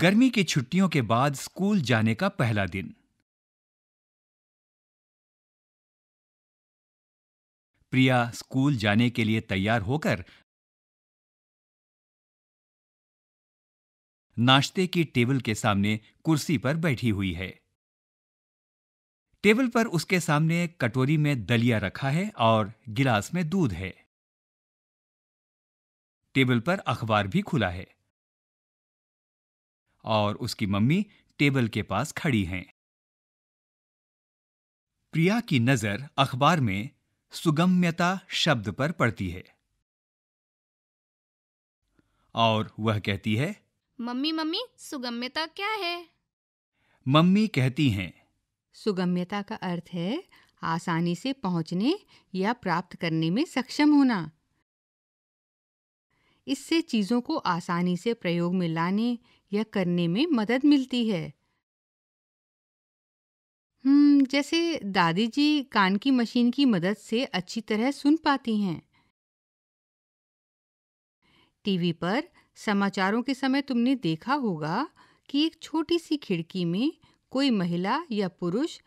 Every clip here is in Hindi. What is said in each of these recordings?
गर्मी की छुट्टियों के बाद स्कूल जाने का पहला दिन प्रिया स्कूल जाने के लिए तैयार होकर नाश्ते की टेबल के सामने कुर्सी पर बैठी हुई है टेबल पर उसके सामने कटोरी में दलिया रखा है और गिलास में दूध है टेबल पर अखबार भी खुला है और उसकी मम्मी टेबल के पास खड़ी हैं प्रिया की नजर अखबार में सुगम्यता शब्द पर पड़ती है और वह कहती है मम्मी मम्मी सुगम्यता क्या है मम्मी कहती हैं सुगम्यता का अर्थ है आसानी से पहुंचने या प्राप्त करने में सक्षम होना इससे चीजों को आसानी से प्रयोग में लाने या करने में मदद मिलती है हम्म जैसे दादी जी कान की मशीन की मदद से अच्छी तरह सुन पाती हैं टीवी पर समाचारों के समय तुमने देखा होगा कि एक छोटी सी खिड़की में कोई महिला या पुरुष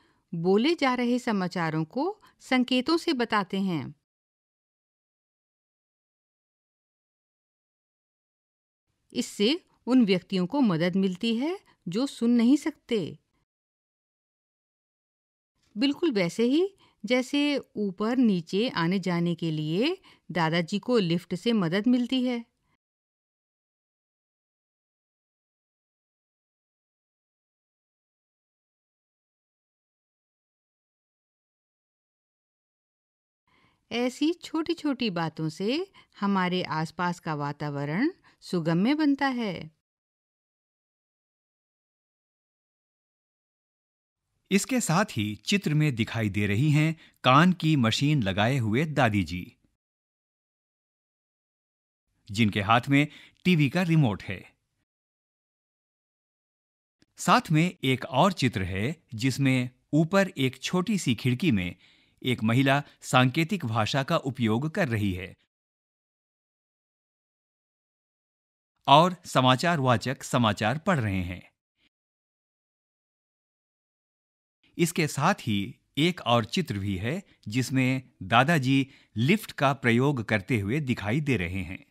बोले जा रहे समाचारों को संकेतों से बताते हैं इससे उन व्यक्तियों को मदद मिलती है जो सुन नहीं सकते बिल्कुल वैसे ही जैसे ऊपर नीचे आने जाने के लिए दादाजी को लिफ्ट से मदद मिलती है ऐसी छोटी छोटी बातों से हमारे आसपास का वातावरण सुगम्य बनता है इसके साथ ही चित्र में दिखाई दे रही हैं कान की मशीन लगाए हुए दादी जी जिनके हाथ में टीवी का रिमोट है साथ में एक और चित्र है जिसमें ऊपर एक छोटी सी खिड़की में एक महिला सांकेतिक भाषा का उपयोग कर रही है और समाचार वाचक समाचार पढ़ रहे हैं इसके साथ ही एक और चित्र भी है जिसमें दादाजी लिफ्ट का प्रयोग करते हुए दिखाई दे रहे हैं